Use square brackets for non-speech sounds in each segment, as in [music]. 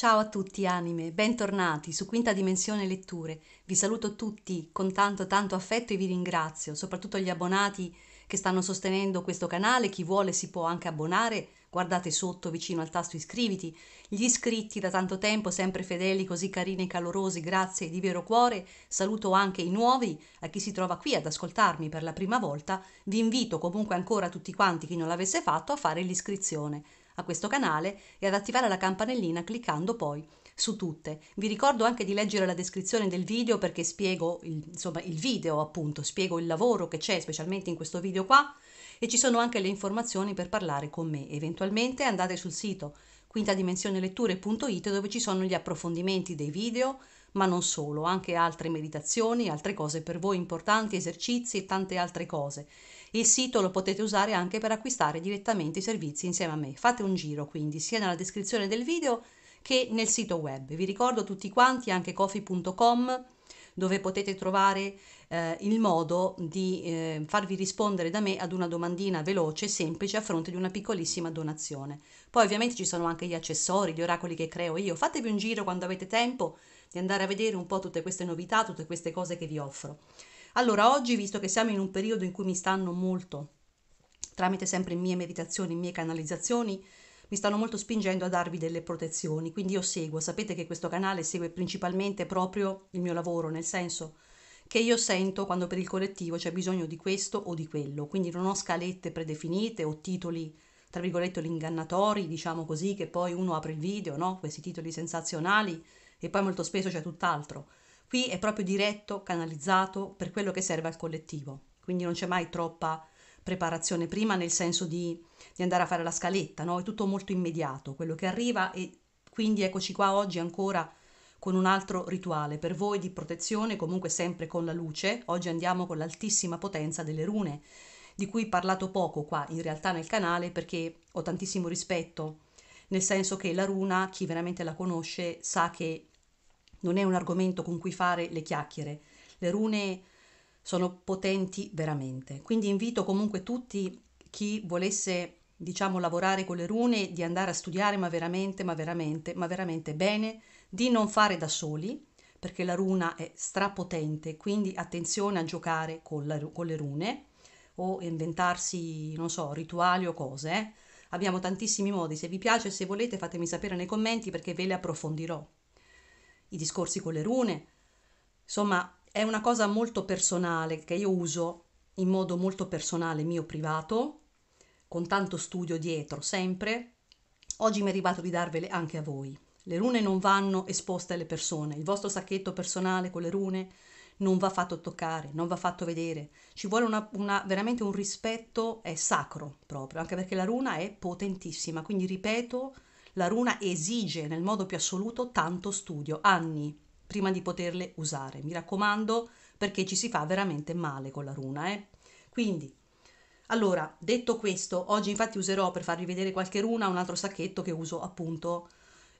Ciao a tutti anime, bentornati su Quinta Dimensione Letture. Vi saluto tutti con tanto tanto affetto e vi ringrazio, soprattutto gli abbonati che stanno sostenendo questo canale, chi vuole si può anche abbonare, guardate sotto vicino al tasto iscriviti, gli iscritti da tanto tempo, sempre fedeli, così carini e calorosi, grazie di vero cuore, saluto anche i nuovi, a chi si trova qui ad ascoltarmi per la prima volta, vi invito comunque ancora tutti quanti chi non l'avesse fatto a fare l'iscrizione a questo canale e ad attivare la campanellina cliccando poi su tutte. Vi ricordo anche di leggere la descrizione del video perché spiego il, insomma, il video appunto, spiego il lavoro che c'è specialmente in questo video qua e ci sono anche le informazioni per parlare con me. Eventualmente andate sul sito quintadimensioneletture.it dove ci sono gli approfondimenti dei video, ma non solo, anche altre meditazioni, altre cose per voi importanti, esercizi e tante altre cose. Il sito lo potete usare anche per acquistare direttamente i servizi insieme a me. Fate un giro quindi sia nella descrizione del video che nel sito web. Vi ricordo tutti quanti anche coffee.com dove potete trovare eh, il modo di eh, farvi rispondere da me ad una domandina veloce e semplice a fronte di una piccolissima donazione. Poi ovviamente ci sono anche gli accessori, gli oracoli che creo io. Fatevi un giro quando avete tempo di andare a vedere un po' tutte queste novità, tutte queste cose che vi offro. Allora oggi, visto che siamo in un periodo in cui mi stanno molto, tramite sempre mie meditazioni, mie canalizzazioni, mi stanno molto spingendo a darvi delle protezioni, quindi io seguo, sapete che questo canale segue principalmente proprio il mio lavoro, nel senso che io sento quando per il collettivo c'è bisogno di questo o di quello, quindi non ho scalette predefinite o titoli tra virgolette ingannatori, diciamo così, che poi uno apre il video, no? Questi titoli sensazionali e poi molto spesso c'è tutt'altro. Qui è proprio diretto, canalizzato per quello che serve al collettivo, quindi non c'è mai troppa preparazione prima nel senso di, di andare a fare la scaletta, no? è tutto molto immediato quello che arriva e quindi eccoci qua oggi ancora con un altro rituale per voi di protezione, comunque sempre con la luce. Oggi andiamo con l'altissima potenza delle rune, di cui ho parlato poco qua in realtà nel canale perché ho tantissimo rispetto, nel senso che la runa, chi veramente la conosce, sa che non è un argomento con cui fare le chiacchiere. Le rune sono potenti veramente. Quindi invito comunque tutti chi volesse diciamo lavorare con le rune di andare a studiare ma veramente ma veramente ma veramente bene di non fare da soli perché la runa è strapotente quindi attenzione a giocare con, la, con le rune o inventarsi non so rituali o cose eh. abbiamo tantissimi modi se vi piace se volete fatemi sapere nei commenti perché ve le approfondirò i discorsi con le rune. Insomma, è una cosa molto personale che io uso in modo molto personale, mio privato, con tanto studio dietro, sempre. Oggi mi è arrivato di darvele anche a voi. Le rune non vanno esposte alle persone, il vostro sacchetto personale con le rune non va fatto toccare, non va fatto vedere. Ci vuole una, una, veramente un rispetto, è sacro proprio, anche perché la runa è potentissima. Quindi ripeto, la runa esige nel modo più assoluto tanto studio, anni, prima di poterle usare. Mi raccomando perché ci si fa veramente male con la runa. Eh? Quindi, allora, detto questo, oggi infatti userò per farvi vedere qualche runa un altro sacchetto che uso appunto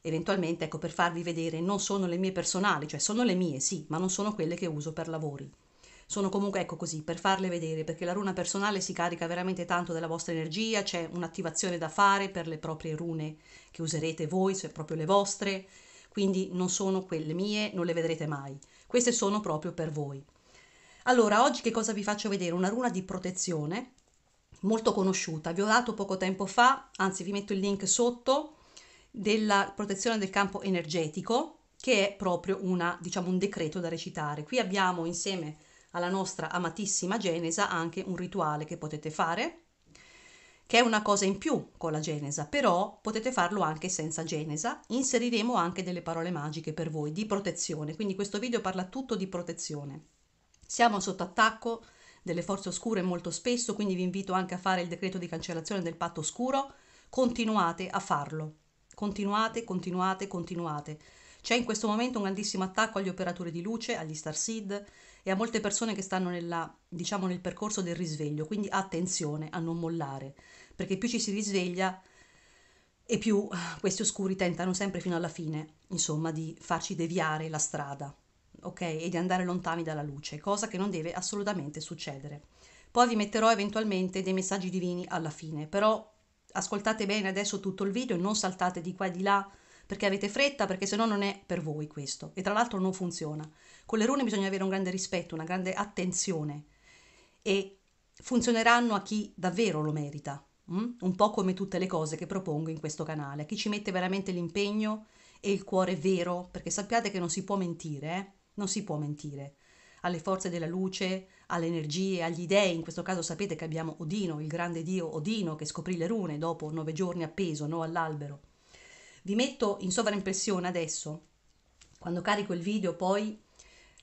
eventualmente, ecco, per farvi vedere, non sono le mie personali, cioè sono le mie, sì, ma non sono quelle che uso per lavori sono comunque ecco così per farle vedere perché la runa personale si carica veramente tanto della vostra energia, c'è un'attivazione da fare per le proprie rune che userete voi, se proprio le vostre, quindi non sono quelle mie, non le vedrete mai. Queste sono proprio per voi. Allora, oggi che cosa vi faccio vedere? Una runa di protezione molto conosciuta. Vi ho dato poco tempo fa, anzi vi metto il link sotto, della protezione del campo energetico, che è proprio una, diciamo, un decreto da recitare. Qui abbiamo insieme alla nostra amatissima Genesa anche un rituale che potete fare, che è una cosa in più con la Genesa, però potete farlo anche senza Genesa, inseriremo anche delle parole magiche per voi di protezione, quindi questo video parla tutto di protezione. Siamo sotto attacco delle forze oscure molto spesso, quindi vi invito anche a fare il decreto di cancellazione del patto oscuro, continuate a farlo, continuate, continuate, continuate. C'è in questo momento un grandissimo attacco agli operatori di luce, agli Starseed, e a molte persone che stanno nella, diciamo, nel percorso del risveglio, quindi attenzione a non mollare, perché più ci si risveglia e più ah, questi oscuri tentano sempre fino alla fine, insomma, di farci deviare la strada, ok? E di andare lontani dalla luce, cosa che non deve assolutamente succedere. Poi vi metterò eventualmente dei messaggi divini alla fine, però ascoltate bene adesso tutto il video e non saltate di qua e di là perché avete fretta, perché se no non è per voi questo. E tra l'altro non funziona. Con le rune bisogna avere un grande rispetto, una grande attenzione e funzioneranno a chi davvero lo merita, mm? un po' come tutte le cose che propongo in questo canale, a chi ci mette veramente l'impegno e il cuore vero, perché sappiate che non si può mentire, eh? non si può mentire alle forze della luce, alle energie, agli dei. In questo caso sapete che abbiamo Odino, il grande dio Odino che scoprì le rune dopo nove giorni appeso no, all'albero. Vi metto in sovraimpressione adesso, quando carico il video poi,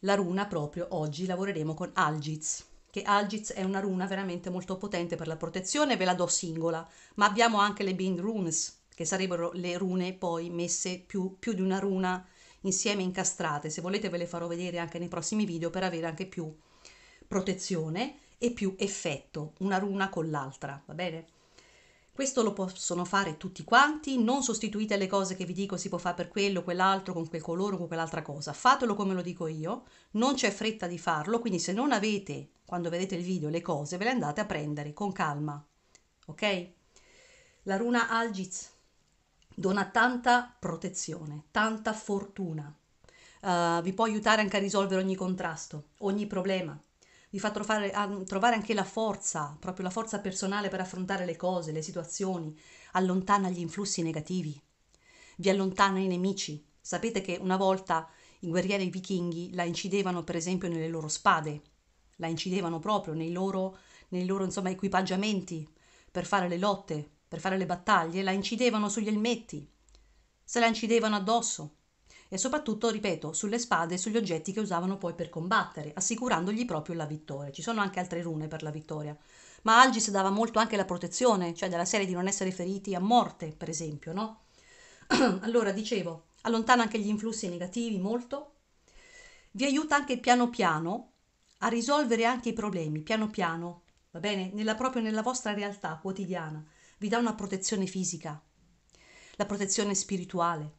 la runa proprio oggi lavoreremo con Algiz, che Algiz è una runa veramente molto potente per la protezione, ve la do singola, ma abbiamo anche le Bind Runes, che sarebbero le rune poi messe più, più di una runa insieme incastrate, se volete ve le farò vedere anche nei prossimi video per avere anche più protezione e più effetto una runa con l'altra, va bene? Questo lo possono fare tutti quanti, non sostituite le cose che vi dico si può fare per quello, quell'altro, con quel colore o con quell'altra cosa. Fatelo come lo dico io, non c'è fretta di farlo, quindi se non avete, quando vedete il video, le cose, ve le andate a prendere con calma. Ok? La runa Algiz dona tanta protezione, tanta fortuna. Uh, vi può aiutare anche a risolvere ogni contrasto, ogni problema, vi fa trovare, ah, trovare anche la forza, proprio la forza personale per affrontare le cose, le situazioni, allontana gli influssi negativi, vi allontana i nemici. Sapete che una volta i guerrieri vichinghi la incidevano per esempio nelle loro spade, la incidevano proprio nei loro, nei loro insomma, equipaggiamenti per fare le lotte, per fare le battaglie, la incidevano sugli elmetti, se la incidevano addosso, e soprattutto, ripeto, sulle spade e sugli oggetti che usavano poi per combattere, assicurandogli proprio la vittoria. Ci sono anche altre rune per la vittoria. Ma Algis dava molto anche la protezione, cioè della serie di non essere feriti a morte, per esempio, no? [clears throat] allora, dicevo, allontana anche gli influssi negativi molto, vi aiuta anche piano piano a risolvere anche i problemi, piano piano, va bene? Nella, proprio nella vostra realtà quotidiana. Vi dà una protezione fisica, la protezione spirituale,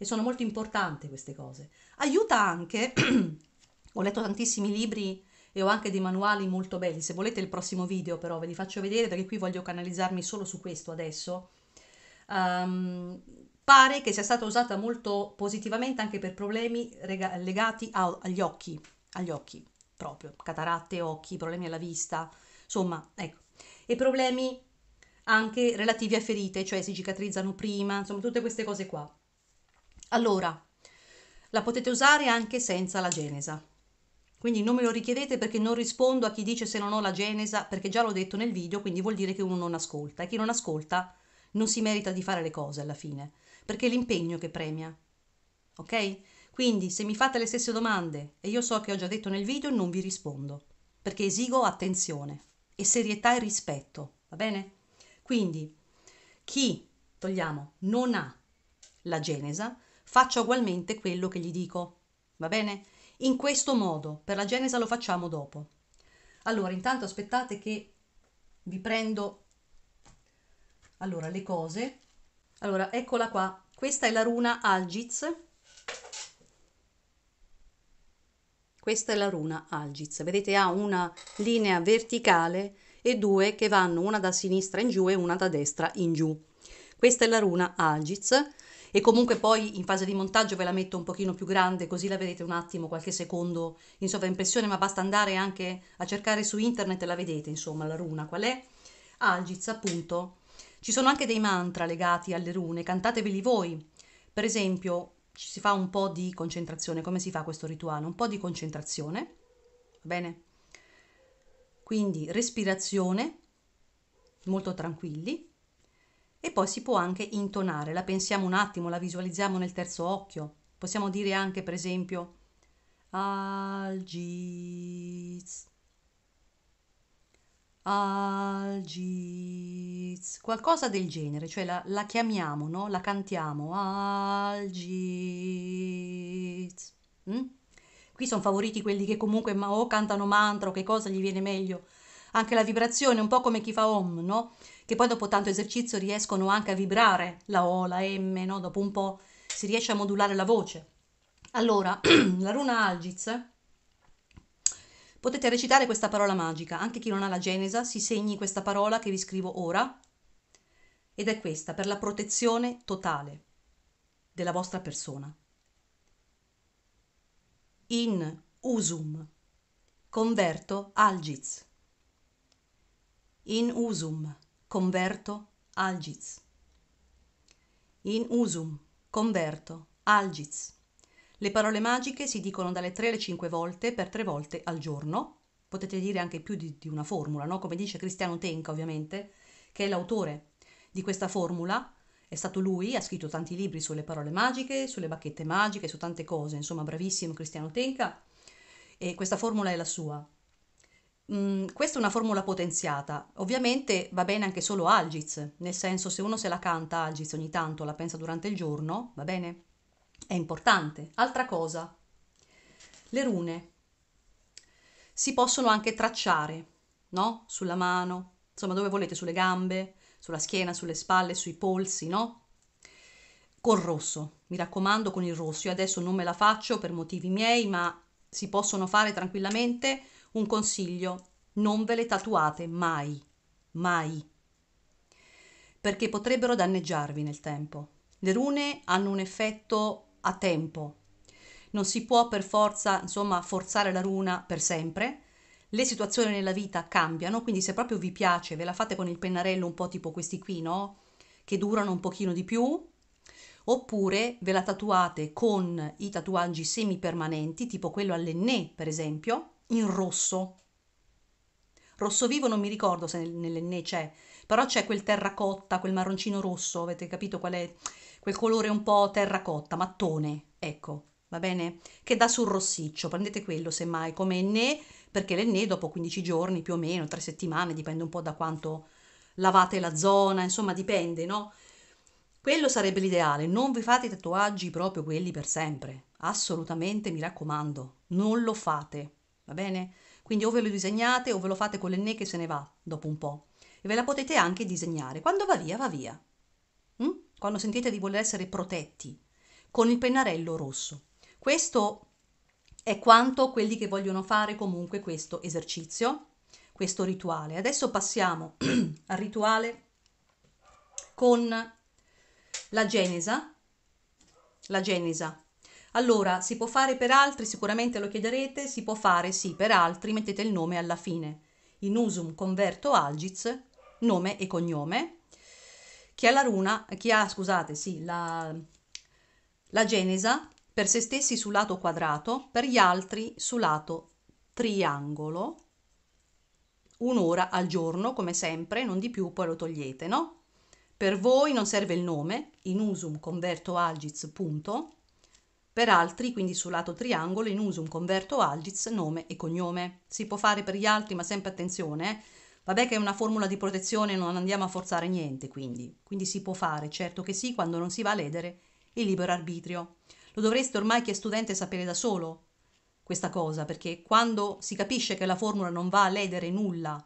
e sono molto importanti queste cose. Aiuta anche, [clears throat] ho letto tantissimi libri e ho anche dei manuali molto belli, se volete il prossimo video però ve li faccio vedere perché qui voglio canalizzarmi solo su questo adesso. Um, pare che sia stata usata molto positivamente anche per problemi rega- legati a- agli occhi, agli occhi proprio, cataratte, occhi, problemi alla vista, insomma, ecco, e problemi anche relativi a ferite, cioè si cicatrizzano prima, insomma, tutte queste cose qua. Allora, la potete usare anche senza la genesa. Quindi non me lo richiedete perché non rispondo a chi dice se non ho la genesa, perché già l'ho detto nel video, quindi vuol dire che uno non ascolta. E chi non ascolta non si merita di fare le cose alla fine, perché è l'impegno che premia. Ok? Quindi se mi fate le stesse domande e io so che ho già detto nel video, non vi rispondo, perché esigo attenzione e serietà e rispetto, va bene? Quindi chi, togliamo, non ha la genesa, faccia ugualmente quello che gli dico. Va bene? In questo modo, per la genesa lo facciamo dopo. Allora, intanto aspettate che vi prendo allora le cose. Allora, eccola qua. Questa è la runa Algiz. Questa è la runa Algiz. Vedete ha una linea verticale e due che vanno una da sinistra in giù e una da destra in giù. Questa è la runa Algiz e comunque poi in fase di montaggio ve la metto un pochino più grande così la vedete un attimo, qualche secondo in sovraimpressione, ma basta andare anche a cercare su internet e la vedete insomma la runa qual è? Algiz appunto. Ci sono anche dei mantra legati alle rune, cantateveli voi. Per esempio si fa un po' di concentrazione, come si fa questo rituale? Un po' di concentrazione, va bene? Quindi respirazione, molto tranquilli, e poi si può anche intonare, la pensiamo un attimo, la visualizziamo nel terzo occhio. Possiamo dire anche, per esempio, Algiz. Algiz. Qualcosa del genere, cioè la, la chiamiamo, no? La cantiamo. Algiz. Mm? Qui sono favoriti quelli che comunque ma o cantano mantra o che cosa gli viene meglio anche la vibrazione, un po' come chi fa om, no? Che poi dopo tanto esercizio riescono anche a vibrare la O, la M, no? Dopo un po' si riesce a modulare la voce. Allora, [clears throat] la runa Algiz, potete recitare questa parola magica, anche chi non ha la Genesa si segni questa parola che vi scrivo ora, ed è questa, per la protezione totale della vostra persona. In usum converto algiz in usum converto algis in usum converto algis le parole magiche si dicono dalle 3 alle 5 volte per 3 volte al giorno potete dire anche più di, di una formula no? come dice Cristiano Tenka, ovviamente che è l'autore di questa formula è stato lui, ha scritto tanti libri sulle parole magiche, sulle bacchette magiche, su tante cose, insomma bravissimo Cristiano Tenka. e questa formula è la sua. Mm, questa è una formula potenziata, ovviamente va bene anche solo Algiz, nel senso se uno se la canta Algiz ogni tanto, la pensa durante il giorno, va bene? È importante. Altra cosa, le rune si possono anche tracciare, no? Sulla mano, insomma dove volete, sulle gambe, sulla schiena, sulle spalle, sui polsi, no? Col rosso, mi raccomando con il rosso, io adesso non me la faccio per motivi miei, ma si possono fare tranquillamente un consiglio non ve le tatuate mai mai perché potrebbero danneggiarvi nel tempo le rune hanno un effetto a tempo non si può per forza insomma forzare la runa per sempre le situazioni nella vita cambiano quindi se proprio vi piace ve la fate con il pennarello un po' tipo questi qui no che durano un pochino di più oppure ve la tatuate con i tatuaggi semi permanenti, tipo quello all'ennè per esempio, in rosso. Rosso vivo non mi ricordo se nel, c'è, però c'è quel terracotta, quel marroncino rosso, avete capito qual è? Quel colore un po' terracotta, mattone, ecco, va bene? Che dà sul rossiccio, prendete quello semmai come enne, perché l'enne dopo 15 giorni più o meno, 3 settimane, dipende un po' da quanto lavate la zona, insomma dipende, no? Quello sarebbe l'ideale, non vi fate i tatuaggi proprio quelli per sempre, assolutamente mi raccomando, non lo fate va bene? Quindi o ve lo disegnate o ve lo fate con le ne che se ne va dopo un po'. E ve la potete anche disegnare. Quando va via, va via. Mm? Quando sentite di voler essere protetti con il pennarello rosso. Questo è quanto quelli che vogliono fare comunque questo esercizio, questo rituale. Adesso passiamo [clears throat] al rituale con la genesa, la genesa allora, si può fare per altri, sicuramente lo chiederete, si può fare sì per altri, mettete il nome alla fine. In usum converto algiz, nome e cognome. Chi ha la runa, chi ha, scusate, sì, la, la genesa per se stessi sul lato quadrato, per gli altri sul lato triangolo. Un'ora al giorno, come sempre, non di più, poi lo togliete, no? Per voi non serve il nome, in usum converto algiz, punto per altri, quindi sul lato triangolo, in uso un converto algiz, nome e cognome. Si può fare per gli altri, ma sempre attenzione, eh? Vabbè che è una formula di protezione, non andiamo a forzare niente, quindi. Quindi si può fare, certo che sì, quando non si va a ledere il libero arbitrio. Lo dovreste ormai che è studente sapere da solo questa cosa, perché quando si capisce che la formula non va a ledere nulla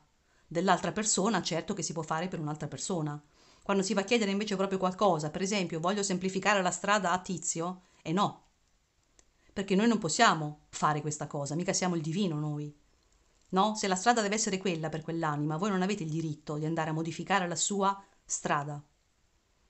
dell'altra persona, certo che si può fare per un'altra persona. Quando si va a chiedere invece proprio qualcosa, per esempio, voglio semplificare la strada a Tizio, e eh no, perché noi non possiamo fare questa cosa, mica siamo il divino noi. No? Se la strada deve essere quella per quell'anima, voi non avete il diritto di andare a modificare la sua strada.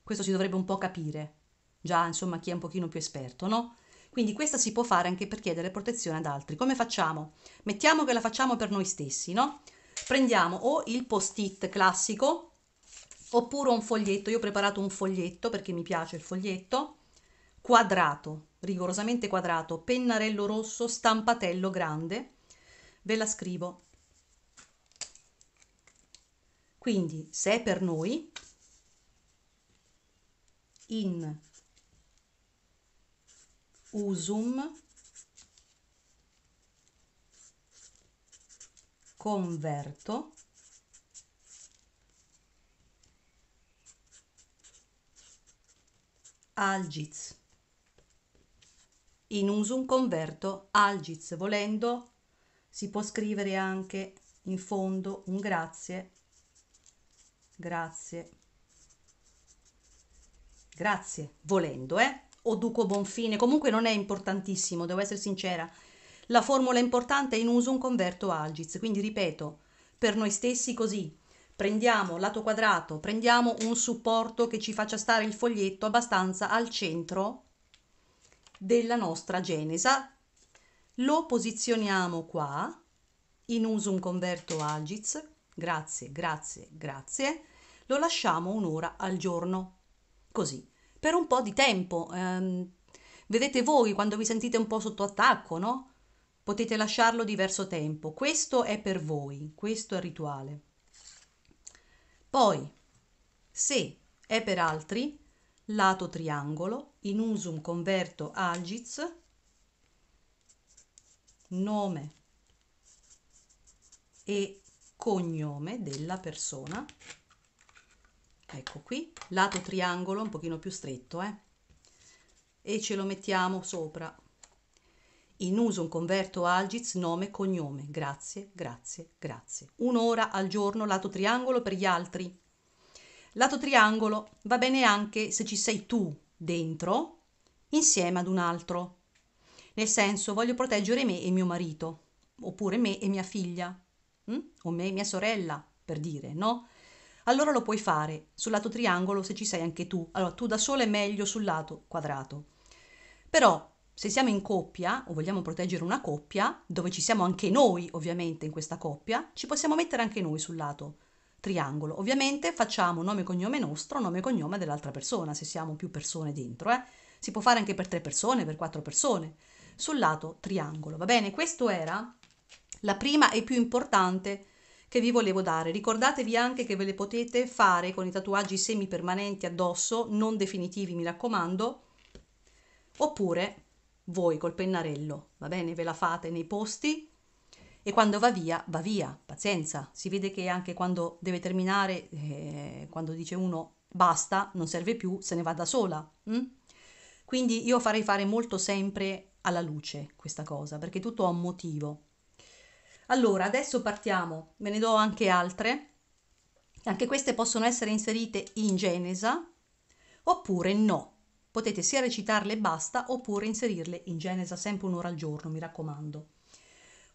Questo si dovrebbe un po' capire, già insomma chi è un pochino più esperto, no? Quindi questa si può fare anche per chiedere protezione ad altri. Come facciamo? Mettiamo che la facciamo per noi stessi, no? Prendiamo o il post-it classico oppure un foglietto. Io ho preparato un foglietto perché mi piace il foglietto quadrato, rigorosamente quadrato, pennarello rosso, stampatello grande, ve la scrivo. Quindi se è per noi, in usum converto algiz in usum converto algiz volendo si può scrivere anche in fondo un grazie grazie grazie volendo eh o duco bonfine comunque non è importantissimo devo essere sincera la formula importante è in usum converto algiz quindi ripeto per noi stessi così prendiamo lato quadrato prendiamo un supporto che ci faccia stare il foglietto abbastanza al centro della nostra genesa, lo posizioniamo qua, in usum converto agiz, grazie, grazie, grazie, lo lasciamo un'ora al giorno, così, per un po' di tempo. Ehm, vedete voi quando vi sentite un po' sotto attacco, no? Potete lasciarlo diverso tempo, questo è per voi, questo è il rituale. Poi, se è per altri, lato triangolo, in usum converto algiz, nome e cognome della persona, ecco qui, lato triangolo un pochino più stretto, eh? e ce lo mettiamo sopra. In uso un converto algiz, nome, cognome. Grazie, grazie, grazie. Un'ora al giorno lato triangolo per gli altri. Lato triangolo va bene anche se ci sei tu dentro insieme ad un altro. Nel senso, voglio proteggere me e mio marito, oppure me e mia figlia, mh? Hm? o me e mia sorella, per dire, no? Allora lo puoi fare sul lato triangolo se ci sei anche tu. Allora, tu da sola è meglio sul lato quadrato. Però, se siamo in coppia o vogliamo proteggere una coppia, dove ci siamo anche noi, ovviamente, in questa coppia, ci possiamo mettere anche noi sul lato triangolo. Ovviamente facciamo nome e cognome nostro, nome e cognome dell'altra persona, se siamo più persone dentro. Eh? Si può fare anche per tre persone, per quattro persone, sul lato triangolo. Va bene, questo era la prima e più importante che vi volevo dare. Ricordatevi anche che ve le potete fare con i tatuaggi semipermanenti addosso, non definitivi mi raccomando, oppure voi col pennarello, va bene? Ve la fate nei posti e quando va via, va via, pazienza. Si vede che anche quando deve terminare, eh, quando dice uno basta, non serve più, se ne va da sola. Mm? Quindi io farei fare molto sempre alla luce questa cosa, perché tutto ha un motivo. Allora, adesso partiamo, ve ne do anche altre. Anche queste possono essere inserite in Genesa oppure no. Potete sia recitarle e basta oppure inserirle in Genesa sempre un'ora al giorno, mi raccomando.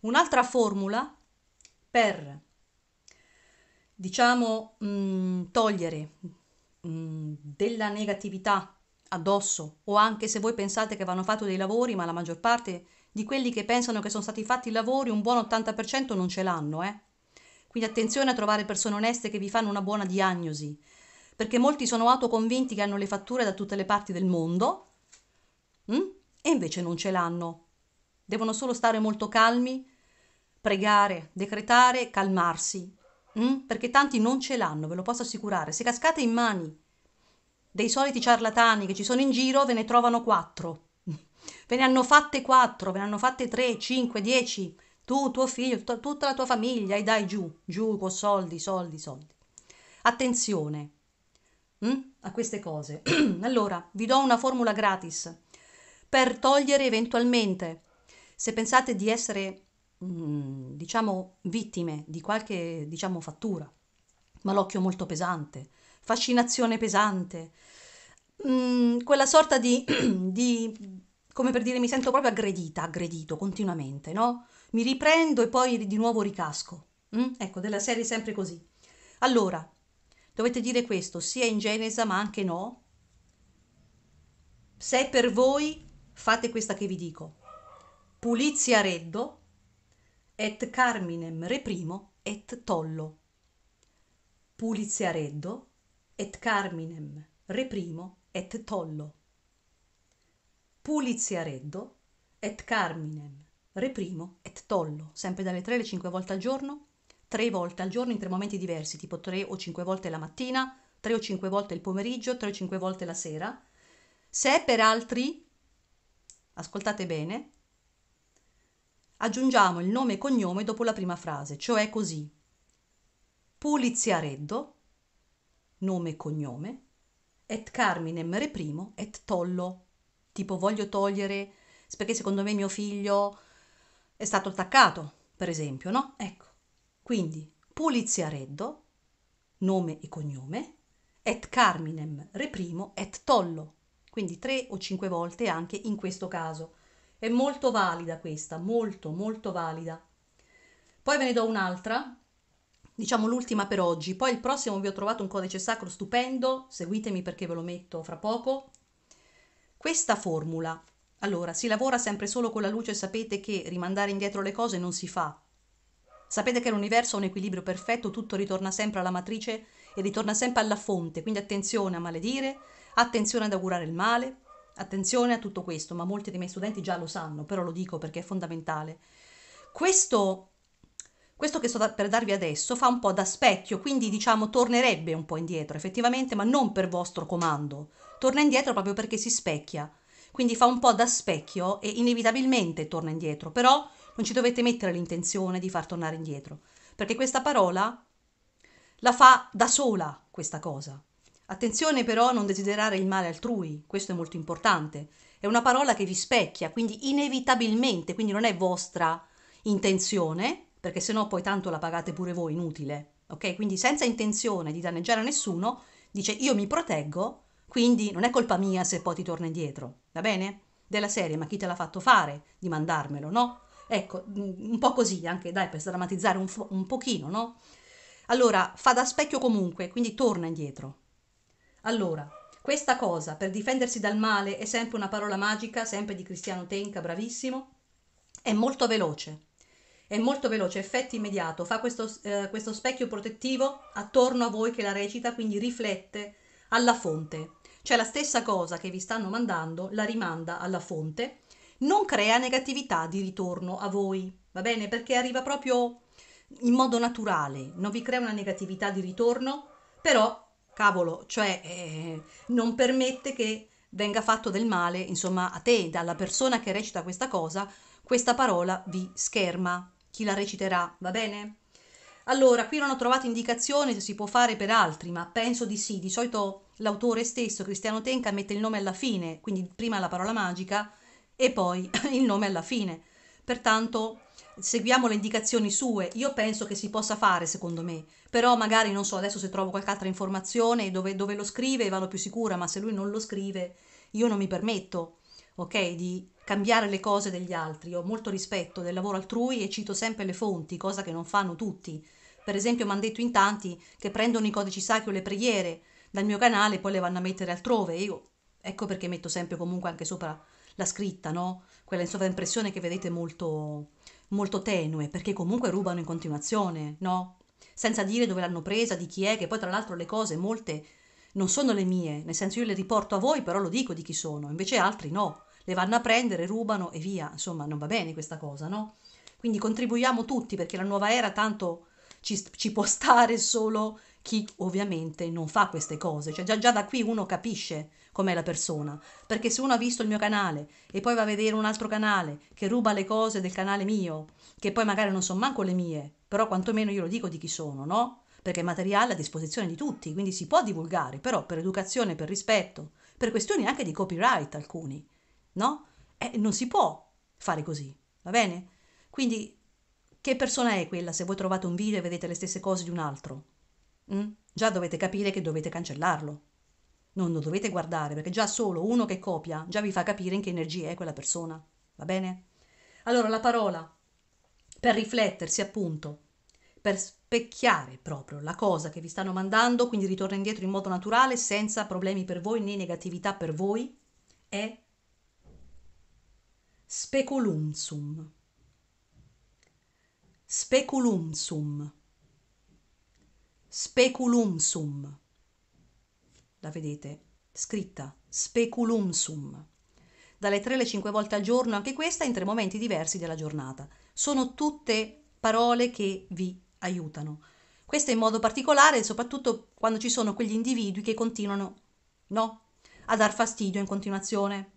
Un'altra formula per, diciamo, mh, mm, togliere mh, mm, della negatività addosso o anche se voi pensate che vanno fatti dei lavori, ma la maggior parte di quelli che pensano che sono stati fatti i lavori, un buon 80% non ce l'hanno, eh? Quindi attenzione a trovare persone oneste che vi fanno una buona diagnosi, perché molti sono autoconvinti che hanno le fatture da tutte le parti del mondo mh? Mm, e invece non ce l'hanno. Devono solo stare molto calmi, pregare, decretare, calmarsi. Mm? Perché tanti non ce l'hanno, ve lo posso assicurare. Se cascate in mani dei soliti ciarlatani che ci sono in giro, ve ne trovano quattro. [laughs] ve ne hanno fatte quattro, ve ne hanno fatte tre, cinque, dieci. Tu, tuo figlio, tut- tutta la tua famiglia, e dai giù, giù con soldi, soldi, soldi. Attenzione mm? a queste cose. [clears throat] allora, vi do una formula gratis per togliere eventualmente se pensate di essere, mm, diciamo, vittime di qualche, diciamo, fattura, malocchio molto pesante, fascinazione pesante, mm, quella sorta di, [clears throat] di, come per dire, mi sento proprio aggredita, aggredito continuamente, no? Mi riprendo e poi di nuovo ricasco. Mm? Ecco, della serie sempre così. Allora, dovete dire questo sia in Genesa ma anche no. Se è per voi, fate questa che vi dico pulizia puliziareddo et carminem reprimo et tollo Pulizia puliziareddo et carminem reprimo et tollo Pulizia puliziareddo et carminem reprimo et tollo sempre dalle 3 alle 5 volte al giorno 3 volte al giorno in tre momenti diversi tipo 3 o 5 volte la mattina 3 o 5 volte il pomeriggio 3 o 5 volte la sera se è per altri ascoltate bene Aggiungiamo il nome e cognome dopo la prima frase, cioè così. Puliziareddo, nome e cognome, et Carminem reprimo et tollo. Tipo voglio togliere, perché secondo me mio figlio è stato attaccato, per esempio, no? Ecco. Quindi Puliziareddo, nome e cognome, et Carminem reprimo et tollo. Quindi tre o cinque volte anche in questo caso. È molto valida questa, molto molto valida. Poi ve ne do un'altra, diciamo l'ultima per oggi. Poi il prossimo vi ho trovato un codice sacro stupendo, seguitemi perché ve lo metto fra poco. Questa formula. Allora, si lavora sempre solo con la luce, sapete che rimandare indietro le cose non si fa. Sapete che l'universo ha un equilibrio perfetto, tutto ritorna sempre alla matrice e ritorna sempre alla fonte, quindi attenzione a maledire, attenzione ad augurare il male, Attenzione a tutto questo, ma molti dei miei studenti già lo sanno, però lo dico perché è fondamentale. Questo, questo che sto da, per darvi adesso fa un po' da specchio, quindi diciamo tornerebbe un po' indietro effettivamente, ma non per vostro comando. Torna indietro proprio perché si specchia. Quindi fa un po' da specchio e inevitabilmente torna indietro, però non ci dovete mettere l'intenzione di far tornare indietro, perché questa parola la fa da sola questa cosa. Attenzione però a non desiderare il male altrui, questo è molto importante. È una parola che vi specchia, quindi inevitabilmente, quindi non è vostra intenzione, perché sennò poi tanto la pagate pure voi, inutile. Ok? Quindi senza intenzione di danneggiare a nessuno, dice io mi proteggo, quindi non è colpa mia se poi ti torna indietro, va bene? Della serie, ma chi te l'ha fatto fare di mandarmelo, no? Ecco, mm, un po' così anche, dai, per drammatizzare un, un pochino, no? Allora, fa da specchio comunque, quindi torna indietro, allora, questa cosa per difendersi dal male è sempre una parola magica, sempre di Cristiano Tenca, bravissimo, è molto veloce. È molto veloce, effetto immediato, fa questo, eh, questo specchio protettivo attorno a voi che la recita, quindi riflette alla fonte. Cioè la stessa cosa che vi stanno mandando la rimanda alla fonte, non crea negatività di ritorno a voi, va bene? Perché arriva proprio in modo naturale, non vi crea una negatività di ritorno, però cavolo, cioè eh, non permette che venga fatto del male, insomma, a te, dalla persona che recita questa cosa, questa parola vi scherma. Chi la reciterà, va bene? Allora, qui non ho trovato indicazioni se si può fare per altri, ma penso di sì. Di solito l'autore stesso, Cristiano Tenca, mette il nome alla fine, quindi prima la parola magica e poi [laughs] il nome alla fine. Pertanto seguiamo le indicazioni sue, io penso che si possa fare secondo me, però magari non so adesso se trovo qualche altra informazione dove, dove lo scrive vado più sicura, ma se lui non lo scrive io non mi permetto, ok, di cambiare le cose degli altri, ho molto rispetto del lavoro altrui e cito sempre le fonti, cosa che non fanno tutti. Per esempio mi hanno detto in tanti che prendono i codici sacri o le preghiere dal mio canale e poi le vanno a mettere altrove, io ecco perché metto sempre comunque anche sopra la scritta, no? Quella in sovraimpressione che vedete molto molto tenue, perché comunque rubano in continuazione, no? Senza dire dove l'hanno presa, di chi è, che poi tra l'altro le cose molte non sono le mie, nel senso io le riporto a voi, però lo dico di chi sono, invece altri no, le vanno a prendere, rubano e via, insomma non va bene questa cosa, no? Quindi contribuiamo tutti perché la nuova era tanto ci, ci può stare solo chi ovviamente non fa queste cose, cioè già, già da qui uno capisce com'è la persona, perché se uno ha visto il mio canale e poi va a vedere un altro canale che ruba le cose del canale mio, che poi magari non sono manco le mie, però quantomeno io lo dico di chi sono, no? Perché è materiale a disposizione di tutti, quindi si può divulgare, però per educazione, per rispetto, per questioni anche di copyright alcuni, no? Eh, non si può fare così, va bene? Quindi che persona è quella se voi trovate un video e vedete le stesse cose di un altro? mm? già dovete capire che dovete cancellarlo. Non lo dovete guardare perché già solo uno che copia già vi fa capire in che energia è quella persona. Va bene? Allora la parola per riflettersi appunto, per specchiare proprio la cosa che vi stanno mandando, quindi ritorna indietro in modo naturale, senza problemi per voi né negatività per voi, è speculum sum. Speculum sum speculum sum. La vedete? Scritta speculum sum. Dalle 3 alle 5 volte al giorno, anche questa, in tre momenti diversi della giornata. Sono tutte parole che vi aiutano. Questa in modo particolare, soprattutto quando ci sono quegli individui che continuano, no? A dar fastidio in continuazione.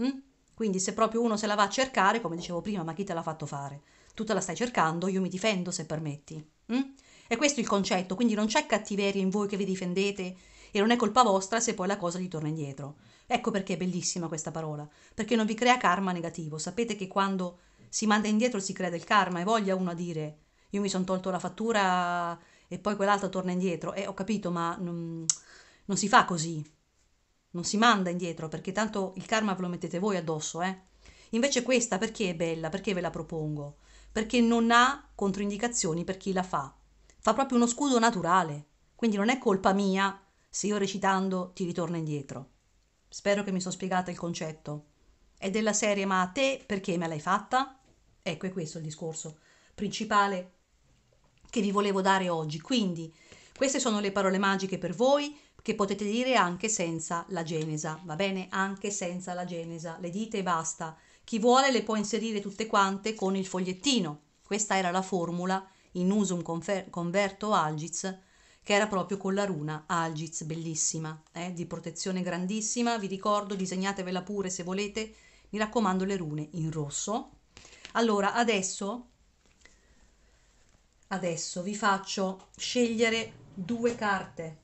Mm? Quindi se proprio uno se la va a cercare, come dicevo prima, ma chi te l'ha fatto fare? Tu te la stai cercando, io mi difendo se permetti. Mm? È questo il concetto, quindi non c'è cattiveria in voi che vi difendete e non è colpa vostra se poi la cosa gli torna indietro. Ecco perché è bellissima questa parola, perché non vi crea karma negativo. Sapete che quando si manda indietro si crea del karma e voglia uno a dire io mi sono tolto la fattura e poi quell'altro torna indietro. E eh, ho capito, ma non, non, si fa così. Non si manda indietro perché tanto il karma ve lo mettete voi addosso, eh. Invece questa perché è bella? Perché ve la propongo? Perché non ha controindicazioni per chi la fa fa proprio uno scudo naturale quindi non è colpa mia se io recitando ti ritorno indietro spero che mi sono spiegata il concetto è della serie ma a te perché me l'hai fatta ecco è questo il discorso principale che vi volevo dare oggi quindi queste sono le parole magiche per voi che potete dire anche senza la genesa, va bene? Anche senza la genesa, le dite e basta. Chi vuole le può inserire tutte quante con il fogliettino. Questa era la formula in usum confer- converto algiz, che era proprio con la runa algiz, bellissima, eh, di protezione grandissima, vi ricordo, disegnatevela pure se volete, mi raccomando le rune in rosso. Allora, adesso, adesso vi faccio scegliere due carte,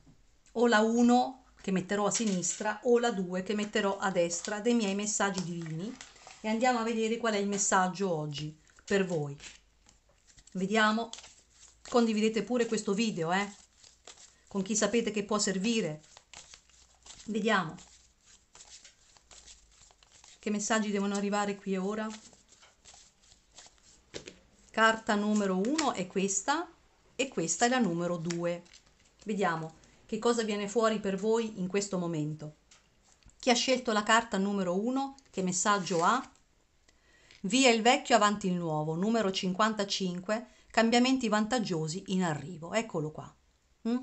o la 1 che metterò a sinistra o la 2 che metterò a destra dei miei messaggi divini e andiamo a vedere qual è il messaggio oggi per voi. Vediamo, condividete pure questo video, eh? Con chi sapete che può servire. Vediamo. Che messaggi devono arrivare qui e ora? Carta numero 1 è questa e questa è la numero 2. Vediamo che cosa viene fuori per voi in questo momento. Chi ha scelto la carta numero 1, che messaggio ha? via il vecchio avanti il nuovo, numero 55, cambiamenti vantaggiosi in arrivo. Eccolo qua. Mm?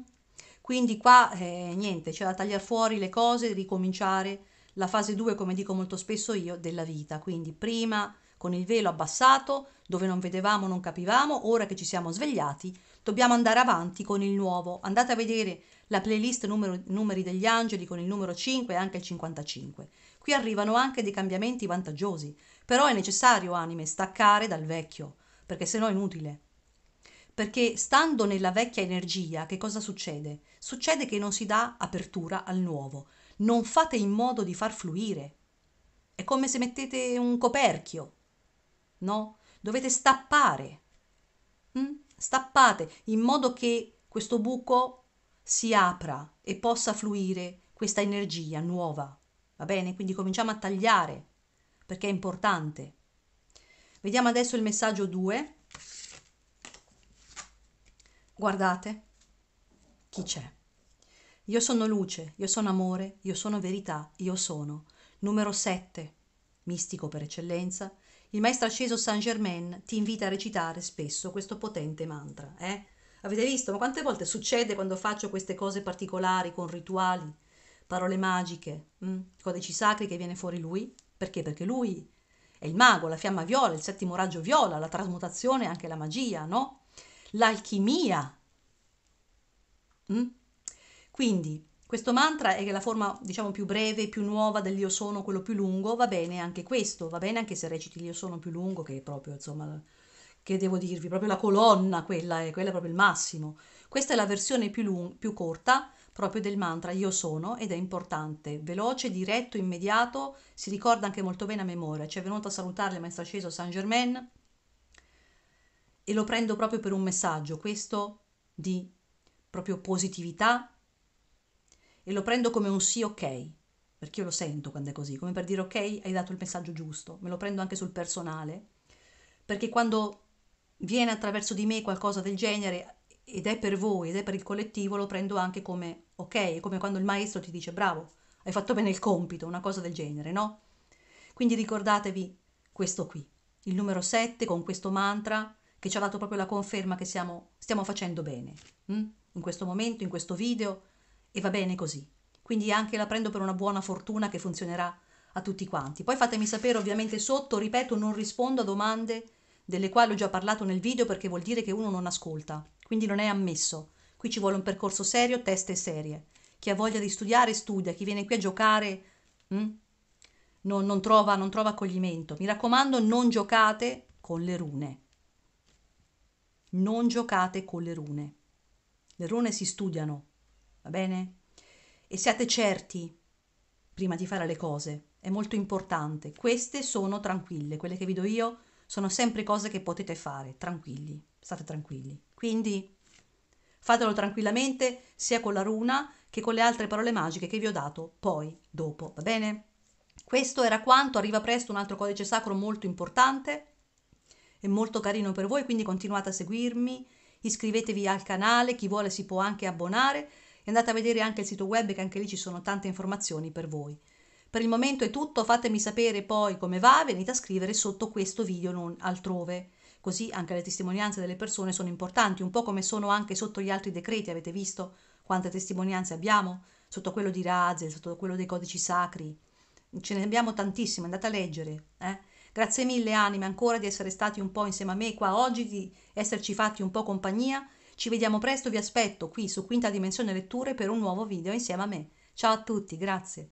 Quindi qua eh, niente, c'è da tagliare fuori le cose, ricominciare la fase 2, come dico molto spesso io, della vita. Quindi prima con il velo abbassato, dove non vedevamo, non capivamo, ora che ci siamo svegliati, dobbiamo andare avanti con il nuovo. Andate a vedere la playlist numero, numeri degli angeli con il numero 5 e anche il 55 qui arrivano anche dei cambiamenti vantaggiosi, però è necessario, anime, staccare dal vecchio, perché sennò è inutile. Perché stando nella vecchia energia, che cosa succede? Succede che non si dà apertura al nuovo, non fate in modo di far fluire. È come se mettete un coperchio, no? Dovete stappare, mm? stappate in modo che questo buco si apra e possa fluire questa energia nuova. Va bene? Quindi cominciamo a tagliare perché è importante. Vediamo adesso il messaggio 2. Guardate chi c'è. Io sono luce, io sono amore, io sono verità, io sono. Numero 7, mistico per eccellenza, il maestro asceso Saint Germain ti invita a recitare spesso questo potente mantra. Eh? Avete visto? Ma quante volte succede quando faccio queste cose particolari con rituali? parole magiche, mh? Mm? codici sacri che viene fuori lui. Perché? Perché lui è il mago, la fiamma viola, il settimo raggio viola, la trasmutazione, anche la magia, no? L'alchimia. Mm? Quindi questo mantra è la forma, diciamo, più breve, più nuova dell'io sono, quello più lungo, va bene anche questo, va bene anche se reciti l'io sono più lungo, che è proprio, insomma, che devo dirvi, proprio la colonna, quella è, quella è proprio il massimo. Questa è la versione più, lung- più corta, proprio del mantra io sono ed è importante, veloce, diretto, immediato, si ricorda anche molto bene a memoria. Ci è venuto a salutarle Maestro Asceso Saint Germain e lo prendo proprio per un messaggio, questo di proprio positività e lo prendo come un sì ok, perché io lo sento quando è così, come per dire ok hai dato il messaggio giusto, me lo prendo anche sul personale, perché quando viene attraverso di me qualcosa del genere ed è per voi ed è per il collettivo, lo prendo anche come ok? come quando il maestro ti dice bravo, hai fatto bene il compito, una cosa del genere, no? Quindi ricordatevi questo qui, il numero 7 con questo mantra che ci ha dato proprio la conferma che siamo, stiamo facendo bene hm? in questo momento, in questo video e va bene così. Quindi anche la prendo per una buona fortuna che funzionerà a tutti quanti. Poi fatemi sapere ovviamente sotto, ripeto, non rispondo a domande delle quali ho già parlato nel video perché vuol dire che uno non ascolta, quindi non è ammesso. Qui ci vuole un percorso serio, teste serie. Chi ha voglia di studiare, studia. Chi viene qui a giocare hm? non, non, trova, non trova accoglimento. Mi raccomando, non giocate con le rune. Non giocate con le rune. Le rune si studiano, va bene? E siate certi prima di fare le cose. È molto importante. Queste sono tranquille, quelle che vi do io sono sempre cose che potete fare, tranquilli, state tranquilli. Quindi Fatelo tranquillamente sia con la runa che con le altre parole magiche che vi ho dato poi dopo, va bene? Questo era quanto, arriva presto un altro codice sacro molto importante e molto carino per voi, quindi continuate a seguirmi, iscrivetevi al canale, chi vuole si può anche abbonare e andate a vedere anche il sito web che anche lì ci sono tante informazioni per voi. Per il momento è tutto, fatemi sapere poi come va, venite a scrivere sotto questo video, non altrove. Così anche le testimonianze delle persone sono importanti, un po' come sono anche sotto gli altri decreti, avete visto quante testimonianze abbiamo? Sotto quello di Razel, sotto quello dei codici sacri. Ce ne abbiamo tantissime, andate a leggere. Eh? Grazie mille anime ancora di essere stati un po' insieme a me qua oggi, di esserci fatti un po' compagnia. Ci vediamo presto, vi aspetto qui su Quinta Dimensione Letture per un nuovo video insieme a me. Ciao a tutti, grazie.